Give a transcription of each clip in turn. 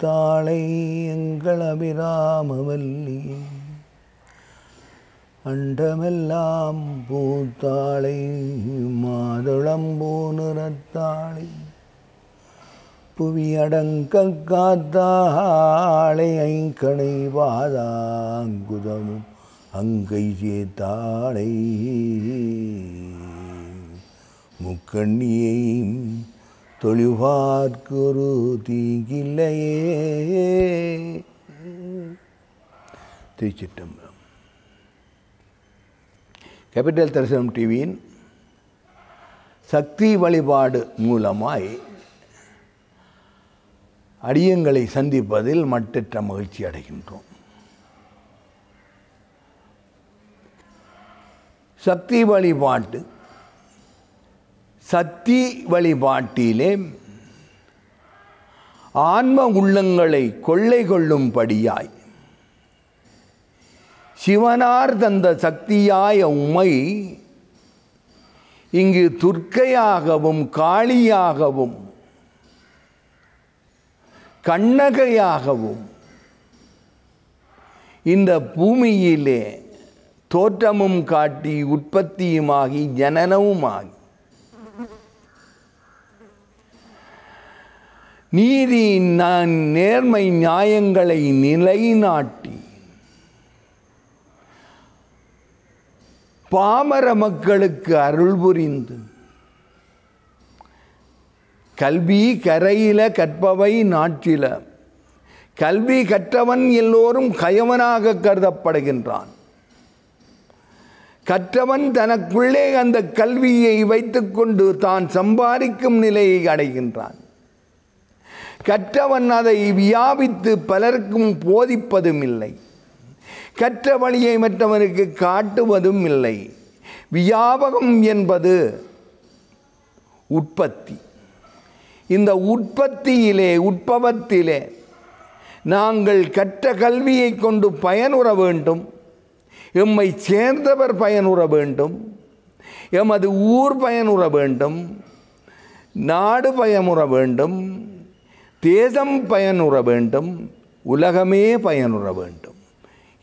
முத்தாளை எங்கள் அபிராமவல்லியே அண்டமெல்லாம் பூத்தாளை மாதுளம்பூ நிறத்தாளை புவியடங்க காத்தாளை ஐங்கணை வாதாங்குதமும் அங்கை சேத்தாளை முக்கண்ணியை தொழிவார்குரு தீங்கில்லையே திருச்சிட்டம்பலம் கேபிட்டல் தரிசனம் டிவியின் சக்தி வழிபாடு மூலமாய் அடியங்களை சந்திப்பதில் மட்டற்ற மகிழ்ச்சி அடைகின்றோம் சக்தி வழிபாட்டு சக்தி வழிபாட்டிலே ஆன்ம உள்ளங்களை கொள்ளை கொள்ளும்படியாய் சிவனார் தந்த சக்தியாய உமை இங்கு துர்க்கையாகவும் காளியாகவும் கண்ணகையாகவும் இந்த பூமியிலே தோற்றமும் காட்டி உற்பத்தியுமாகி ஜனனவுமாகி நீதி நான் நேர்மை நியாயங்களை நிலைநாட்டி பாமர மக்களுக்கு அருள் புரிந்து கல்வி கரையில கற்பவை நாட்டில கல்வி கற்றவன் எல்லோரும் கயவனாக கருதப்படுகின்றான் கற்றவன் தனக்குள்ளே அந்த கல்வியை வைத்துக்கொண்டு தான் சம்பாதிக்கும் நிலையை அடைகின்றான் கற்றவன் அதை வியாபித்து பலருக்கும் போதிப்பதும் இல்லை கற்ற வழியை மற்றவனுக்கு காட்டுவதும் இல்லை வியாபகம் என்பது உற்பத்தி இந்த உற்பத்தியிலே உட்பவத்திலே நாங்கள் கற்ற கல்வியை கொண்டு பயனுற வேண்டும் எம்மை சேர்ந்தவர் பயனுற வேண்டும் எமது ஊர் பயனுற வேண்டும் நாடு பயமுற வேண்டும் தேசம் பயனுற வேண்டும் உலகமே பயனுற வேண்டும்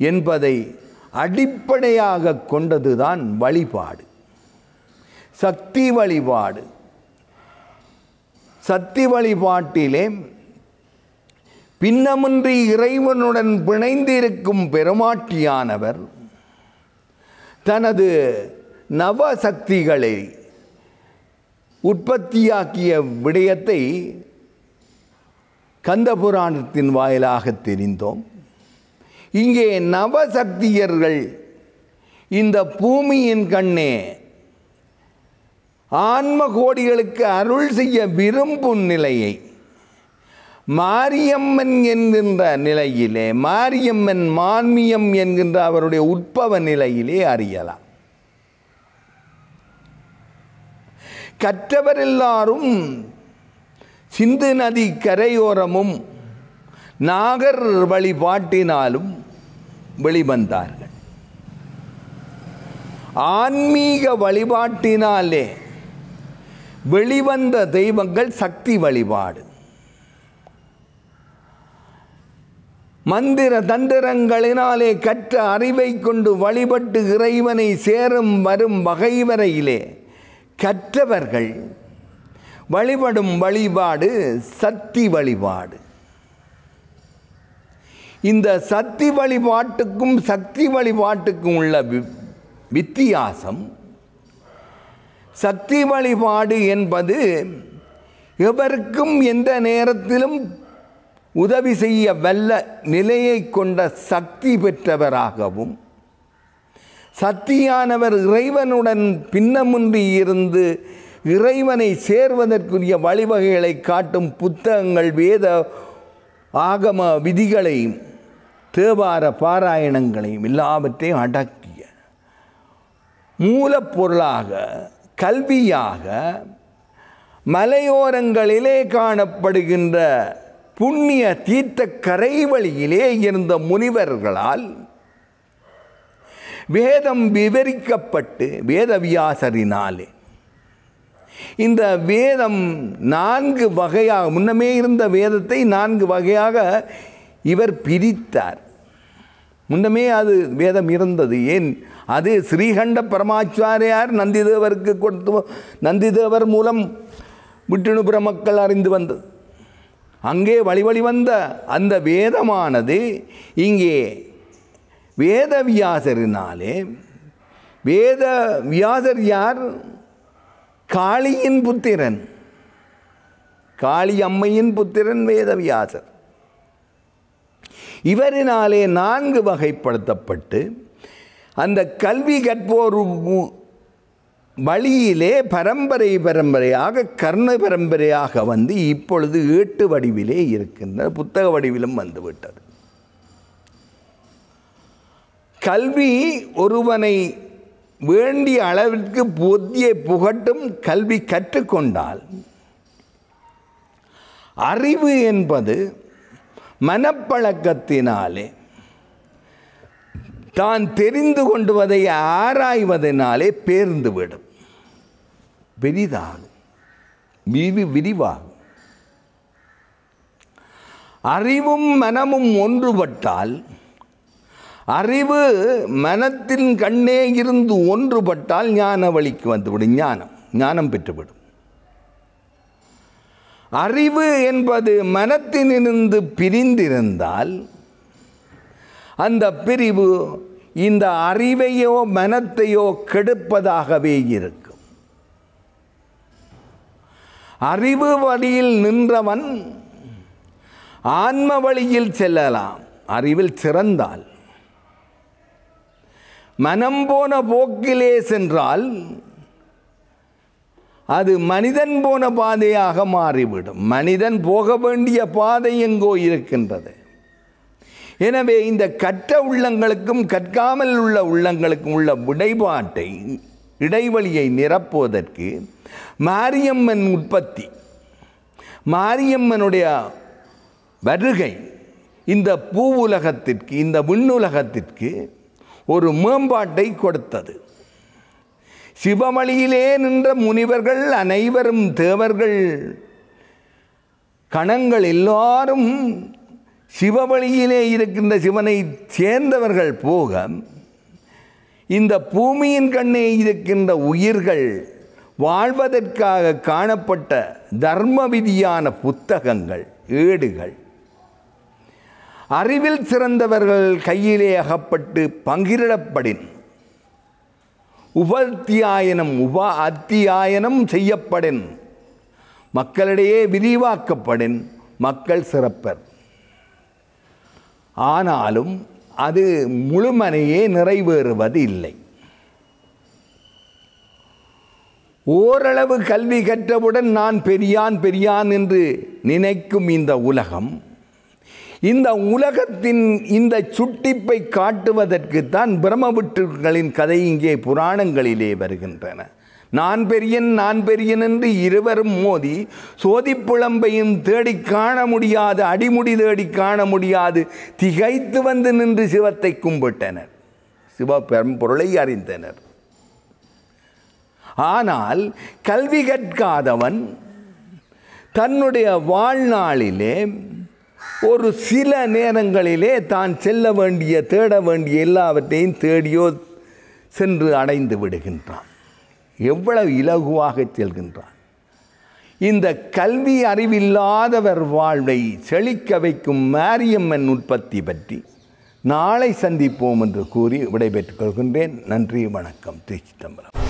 என்பதை அடிப்படையாக கொண்டதுதான் வழிபாடு சக்தி வழிபாடு சக்தி வழிபாட்டிலே பின்னமின்றி இறைவனுடன் பிணைந்திருக்கும் பெருமாட்டியானவர் தனது நவசக்திகளை உற்பத்தியாக்கிய விடயத்தை கந்த புராணத்தின் வாயிலாக தெரிந்தோம் இங்கே நவசக்தியர்கள் இந்த பூமியின் கண்ணே ஆன்ம கோடிகளுக்கு அருள் செய்ய விரும்பும் நிலையை மாரியம்மன் என்கின்ற நிலையிலே மாரியம்மன் மான்மியம் என்கின்ற அவருடைய உட்பவ நிலையிலே அறியலாம் கற்றவர் எல்லாரும் சிந்து நதி கரையோரமும் நாகர் வழிபாட்டினாலும் வெளிவந்தார்கள் ஆன்மீக வழிபாட்டினாலே வெளிவந்த தெய்வங்கள் சக்தி வழிபாடு மந்திர தந்திரங்களினாலே கற்ற அறிவை கொண்டு வழிபட்டு இறைவனை சேரும் வரும் வகை வரையிலே கற்றவர்கள் வழிபடும் வழிபாடு சக்தி வழிபாடு இந்த சக்தி வழிபாட்டுக்கும் சக்தி வழிபாட்டுக்கும் உள்ள வித்தியாசம் சக்தி வழிபாடு என்பது எவருக்கும் எந்த நேரத்திலும் உதவி செய்ய வல்ல நிலையை கொண்ட சக்தி பெற்றவராகவும் சக்தியானவர் இறைவனுடன் பின்னமுன்றி இருந்து இறைவனை சேர்வதற்குரிய வழிவகைகளை காட்டும் புத்தகங்கள் வேத ஆகம விதிகளையும் தேவார பாராயணங்களையும் எல்லாவற்றையும் அடக்கிய மூலப்பொருளாக கல்வியாக மலையோரங்களிலே காணப்படுகின்ற புண்ணிய தீர்த்த கரைவழியிலே இருந்த முனிவர்களால் வேதம் விவரிக்கப்பட்டு வேதவியாசரினாலே இந்த வேதம் நான்கு வகையாக முன்னமே இருந்த வேதத்தை நான்கு வகையாக இவர் பிரித்தார் முன்னமே அது வேதம் இருந்தது ஏன் அது ஸ்ரீகண்ட பரமாச்சாரியார் நந்திதேவருக்கு கொடுத்து நந்திதேவர் மூலம் விட்டுணுபுர மக்கள் அறிந்து வந்தது அங்கே வழிவழி வந்த அந்த வேதமானது இங்கே வேதவியாசரினாலே வேத வியாசர் யார் காளியின் புத்திரன் காளி அம்மையின் புத்திரன் வேதவியாசர் இவரினாலே நான்கு வகைப்படுத்தப்பட்டு அந்த கல்வி கற்போர் வழியிலே பரம்பரை பரம்பரையாக கர்ண பரம்பரையாக வந்து இப்பொழுது ஏட்டு வடிவிலே இருக்கின்ற புத்தக வடிவிலும் வந்துவிட்டது கல்வி ஒருவனை வேண்டிய அளவிற்கு புத்தியை புகட்டும் கல்வி கற்றுக்கொண்டால் அறிவு என்பது மனப்பழக்கத்தினாலே தான் தெரிந்து கொண்டுவதை ஆராய்வதனாலே பேர்ந்துவிடும் பெரிதாகும் விரி விரிவாகும் அறிவும் மனமும் ஒன்றுபட்டால் அறிவு மனத்தின் கண்ணே இருந்து ஒன்றுபட்டால் ஞான வழிக்கு வந்துவிடும் ஞானம் ஞானம் பெற்றுவிடும் அறிவு என்பது மனத்தினிருந்து பிரிந்திருந்தால் அந்த பிரிவு இந்த அறிவையோ மனத்தையோ கெடுப்பதாகவே இருக்கும் அறிவு வழியில் நின்றவன் ஆன்ம வழியில் செல்லலாம் அறிவில் சிறந்தால் மனம் போன போக்கிலே சென்றால் அது மனிதன் போன பாதையாக மாறிவிடும் மனிதன் போக வேண்டிய பாதை எங்கோ இருக்கின்றது எனவே இந்த கற்ற உள்ளங்களுக்கும் கற்காமல் உள்ள உள்ளங்களுக்கும் உள்ள விடைபாட்டை இடைவெளியை நிரப்புவதற்கு மாரியம்மன் உற்பத்தி மாரியம்மனுடைய வருகை இந்த பூவுலகத்திற்கு இந்த விண்ணுலகத்திற்கு ஒரு மேம்பாட்டை கொடுத்தது சிவமழியிலே நின்ற முனிவர்கள் அனைவரும் தேவர்கள் கணங்கள் எல்லாரும் சிவமழியிலே இருக்கின்ற சிவனை சேர்ந்தவர்கள் போக இந்த பூமியின் கண்ணே இருக்கின்ற உயிர்கள் வாழ்வதற்காக காணப்பட்ட தர்ம விதியான புத்தகங்கள் ஏடுகள் அறிவில் சிறந்தவர்கள் கையிலே அகப்பட்டு பங்கிரிடப்படின் உபத்தியாயனம் உப அத்தியாயனம் செய்யப்படின் மக்களிடையே விரிவாக்கப்படின் மக்கள் சிறப்பர் ஆனாலும் அது முழுமனையே நிறைவேறுவது இல்லை ஓரளவு கல்வி கற்றவுடன் நான் பெரியான் பெரியான் என்று நினைக்கும் இந்த உலகம் இந்த உலகத்தின் இந்த சுட்டிப்பை காட்டுவதற்கு தான் பிரம்மபுற்றர்களின் கதை இங்கே புராணங்களிலே வருகின்றன நான் பெரியன் நான் பெரியன் என்று இருவரும் மோதி சோதிப்புழம்பையும் தேடி காண முடியாது அடிமுடி தேடி காண முடியாது திகைத்து வந்து நின்று சிவத்தை கும்பிட்டனர் சிவ பெரும்பொருளை அறிந்தனர் ஆனால் கல்வி கற்காதவன் தன்னுடைய வாழ்நாளிலே ஒரு சில நேரங்களிலே தான் செல்ல வேண்டிய தேட வேண்டிய எல்லாவற்றையும் தேடியோ சென்று அடைந்து விடுகின்றான் எவ்வளவு இலகுவாக செல்கின்றான் இந்த கல்வி அறிவில்லாதவர் வாழ்வை செழிக்க வைக்கும் மாரியம்மன் உற்பத்தி பற்றி நாளை சந்திப்போம் என்று கூறி விடைபெற்றுக் கொள்கின்றேன் நன்றி வணக்கம் திருச்சி தம்பரம்